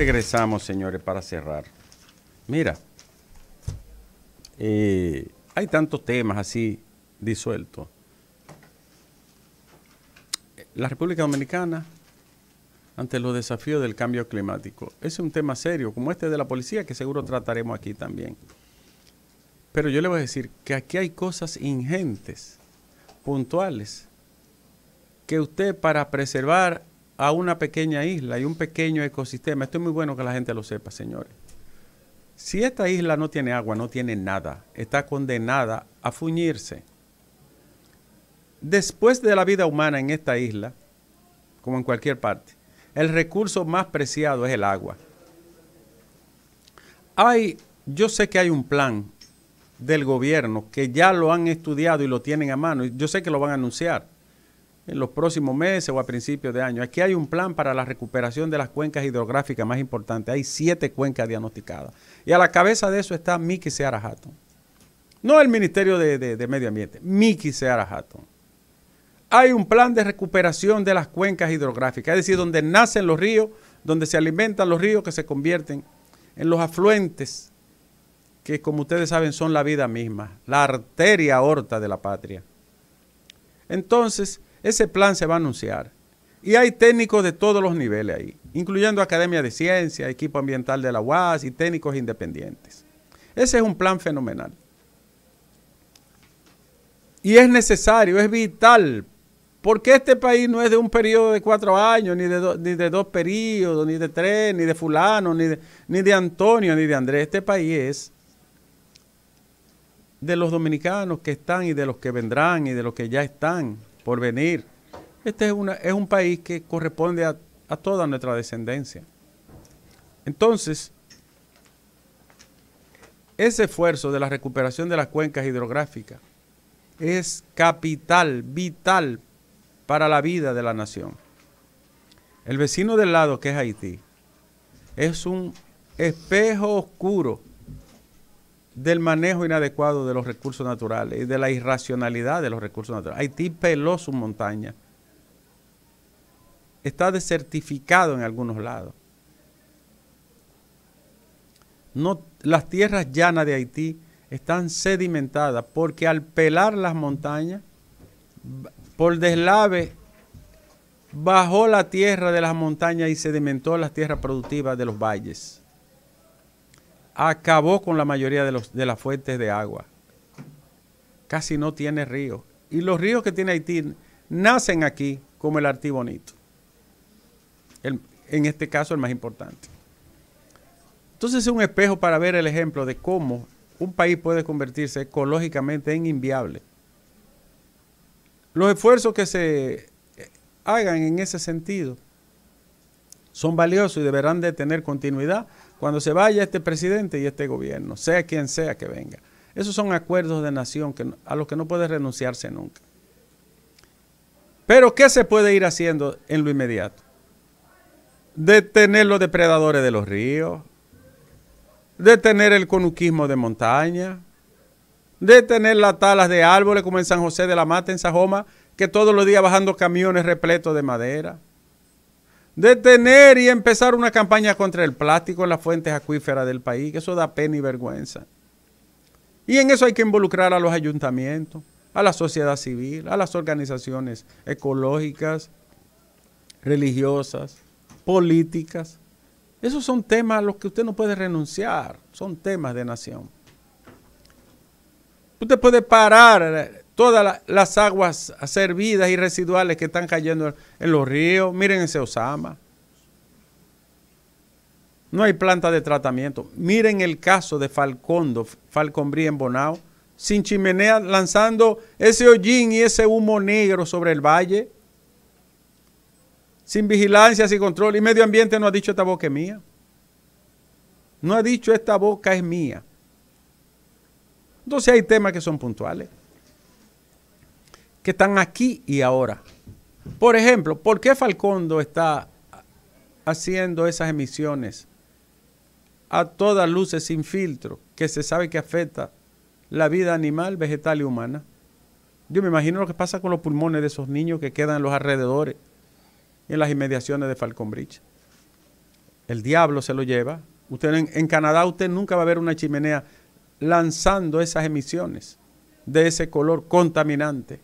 regresamos, señores, para cerrar. Mira, eh, hay tantos temas así disueltos. La República Dominicana, ante los desafíos del cambio climático, es un tema serio, como este de la policía, que seguro trataremos aquí también. Pero yo le voy a decir que aquí hay cosas ingentes, puntuales, que usted para preservar a una pequeña isla y un pequeño ecosistema. Esto es muy bueno que la gente lo sepa, señores. Si esta isla no tiene agua, no tiene nada, está condenada a fuñirse. Después de la vida humana en esta isla, como en cualquier parte, el recurso más preciado es el agua. Hay, yo sé que hay un plan del gobierno que ya lo han estudiado y lo tienen a mano, yo sé que lo van a anunciar en los próximos meses o a principios de año. Aquí hay un plan para la recuperación de las cuencas hidrográficas más importantes. Hay siete cuencas diagnosticadas. Y a la cabeza de eso está Miki Seara Hatton. No el Ministerio de, Medio Ambiente, Miki Seara Hatton. Hay un plan de recuperación de las cuencas hidrográficas, es decir, donde nacen los ríos, donde se alimentan los ríos que se convierten en los afluentes que, como ustedes saben, son la vida misma, la arteria aorta de la patria. Entonces, ese plan se va a anunciar. Y hay técnicos de todos los niveles ahí, incluyendo Academia de Ciencia, equipo ambiental de la UAS y técnicos independientes. Ese es un plan fenomenal. Y es necesario, es vital, porque este país no es de un periodo de cuatro años, ni de, ni de dos periodos, ni de tres, ni de fulano, ni de, ni de Antonio, ni de Andrés. Este país es de los dominicanos que están y de los que vendrán y de los que ya están por venir. Este es, una, es un país que corresponde a, a toda nuestra descendencia. Entonces, ese esfuerzo de la recuperación de las cuencas hidrográficas es capital, vital para la vida de la nación. El vecino del lado, que es Haití, es un espejo oscuro del manejo inadecuado de los recursos naturales y de la irracionalidad de los recursos naturales. Haití peló su montaña. Está desertificado en algunos lados. No, las tierras llanas de Haití están sedimentadas porque al pelar las montañas, por deslave, bajó la tierra de las montañas y sedimentó las tierras productivas de los valles acabó con la mayoría de, las fuentes de agua. Casi no tiene ríos. Y los ríos que tiene Haití nacen aquí, como el Artibonito. El, en este caso, el más importante. Entonces es un espejo para ver el ejemplo de cómo un país puede convertirse ecológicamente en inviable. Los esfuerzos que se eh, hagan en ese sentido son valiosos y deberán de tener continuidad cuando se vaya este presidente y este gobierno, sea quien sea que venga. Esos son acuerdos de nación que, a los que no puede renunciarse nunca. Pero ¿qué se puede ir haciendo en lo inmediato? Detener los depredadores de los ríos, detener el conuquismo de montaña, detener las talas de árboles como en San José de la Mata, en Sajoma, que todos los días bajando camiones repletos de madera detener y empezar una campaña contra el plástico en las fuentes acuíferas del país, que eso da pena y vergüenza. Y en eso hay que involucrar a los ayuntamientos, a la sociedad civil, a las organizaciones ecológicas, religiosas, políticas. Esos son temas a los que usted no puede renunciar, son temas de nación. Usted puede parar todas las aguas servidas y residuales que están cayendo en los ríos. Miren ese Osama. No hay planta de tratamiento. Miren el caso de Falcondo, Falconbrí en Bonao, sin chimenea, lanzando ese hollín y ese humo negro sobre el valle, sin vigilancia, sin control. Y medio ambiente no ha dicho esta boca es mía. No ha dicho esta boca es mía. Entonces hay temas que son puntuales que están aquí y ahora. Por ejemplo, ¿por qué Falcondo está haciendo esas emisiones a todas luces sin filtro, que se sabe que afecta la vida animal, vegetal y humana? Yo me imagino lo que pasa con los pulmones de esos niños que quedan en los alrededores, en las inmediaciones de Falcón Bridge. El diablo se lo lleva. Usted en Canadá usted nunca va a ver una chimenea lanzando esas emisiones de ese color contaminante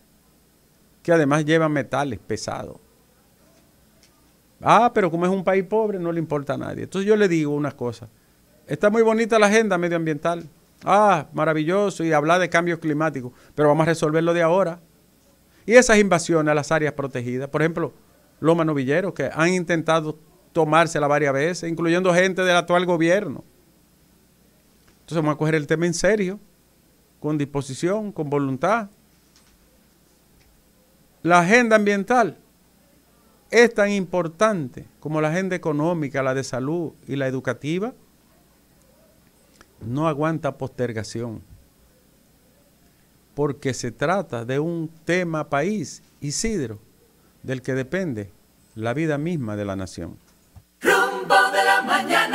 que además lleva metales pesados. Ah, pero como es un país pobre, no le importa a nadie. Entonces yo le digo unas cosa. Está muy bonita la agenda medioambiental. Ah, maravilloso, y hablar de cambios climáticos, pero vamos a resolverlo de ahora. Y esas invasiones a las áreas protegidas, por ejemplo, los Novillero, que han intentado tomársela varias veces, incluyendo gente del actual gobierno. Entonces vamos a coger el tema en serio, con disposición, con voluntad, la agenda ambiental es tan importante como la agenda económica, la de salud y la educativa. No aguanta postergación porque se trata de un tema país, Isidro, del que depende la vida misma de la nación. de la mañana.